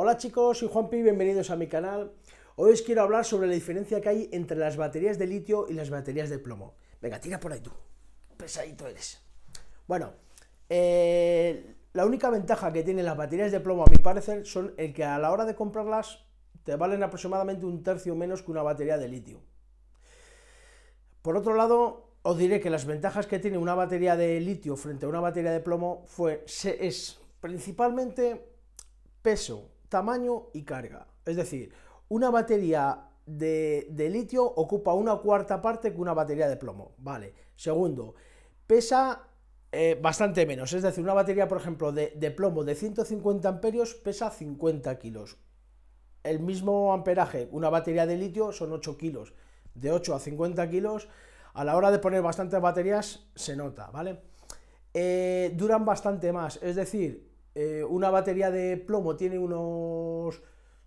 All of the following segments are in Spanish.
Hola chicos, soy Juanpi, bienvenidos a mi canal. Hoy os quiero hablar sobre la diferencia que hay entre las baterías de litio y las baterías de plomo. Venga, tira por ahí tú. Pesadito eres. Bueno, eh, la única ventaja que tienen las baterías de plomo, a mi parecer, son el que a la hora de comprarlas te valen aproximadamente un tercio menos que una batería de litio. Por otro lado, os diré que las ventajas que tiene una batería de litio frente a una batería de plomo fue, es principalmente peso tamaño y carga. Es decir, una batería de, litio ocupa una cuarta parte que una batería de plomo, ¿vale? Segundo, pesa eh, bastante menos, es decir, una batería, por ejemplo, de, plomo de 150 amperios pesa 50 kilos. El mismo amperaje, una batería de litio son 8 kilos, de 8 a 50 kilos, a la hora de poner bastantes baterías se nota, ¿vale? Eh, duran bastante más, es decir, eh, una batería de plomo tiene unos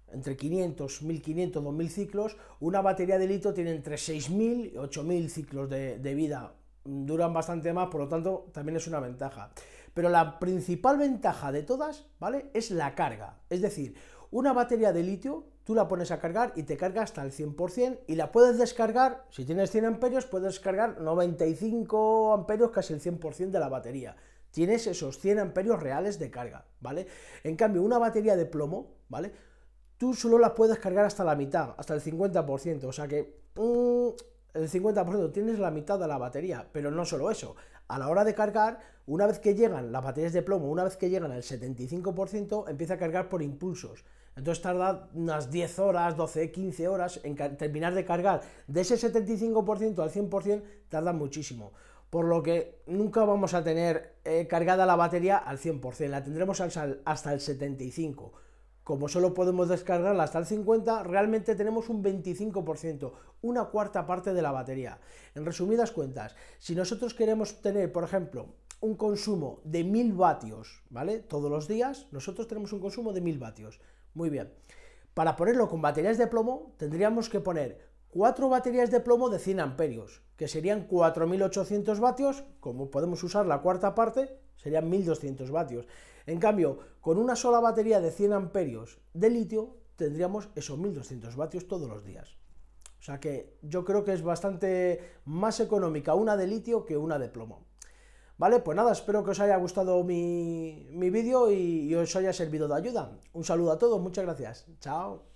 entre 500, 1500, 2000 ciclos, una batería de litio tiene entre 6000 y 8000 ciclos de, de vida, duran bastante más, por lo tanto también es una ventaja. Pero la principal ventaja de todas, ¿vale? Es la carga. Es decir, una batería de litio tú la pones a cargar y te carga hasta el 100% y la puedes descargar, si tienes 100 amperios, puedes cargar 95 amperios, casi el 100% de la batería tienes esos 100 amperios reales de carga, ¿vale? En cambio, una batería de plomo, ¿vale? Tú solo la puedes cargar hasta la mitad, hasta el 50%, o sea que mm, el 50% tienes la mitad de la batería, pero no solo eso. A la hora de cargar, una vez que llegan las baterías de plomo, una vez que llegan al 75%, empieza a cargar por impulsos. Entonces tarda unas 10 horas, 12, 15 horas en terminar de cargar. De ese 75% al 100% tarda muchísimo por lo que nunca vamos a tener eh, cargada la batería al 100%, la tendremos hasta el, hasta el 75%. Como solo podemos descargarla hasta el 50, realmente tenemos un 25%, una cuarta parte de la batería. En resumidas cuentas, si nosotros queremos tener, por ejemplo, un consumo de 1000 vatios, ¿vale? Todos los días nosotros tenemos un consumo de 1000 vatios. Muy bien. Para ponerlo con baterías de plomo, tendríamos que poner Cuatro baterías de plomo de 100 amperios, que serían 4.800 vatios, como podemos usar la cuarta parte, serían 1.200 vatios. En cambio, con una sola batería de 100 amperios de litio, tendríamos esos 1.200 vatios todos los días. O sea que yo creo que es bastante más económica una de litio que una de plomo. Vale, pues nada, espero que os haya gustado mi, vídeo y os haya servido de ayuda. Un saludo a todos, muchas gracias. Chao.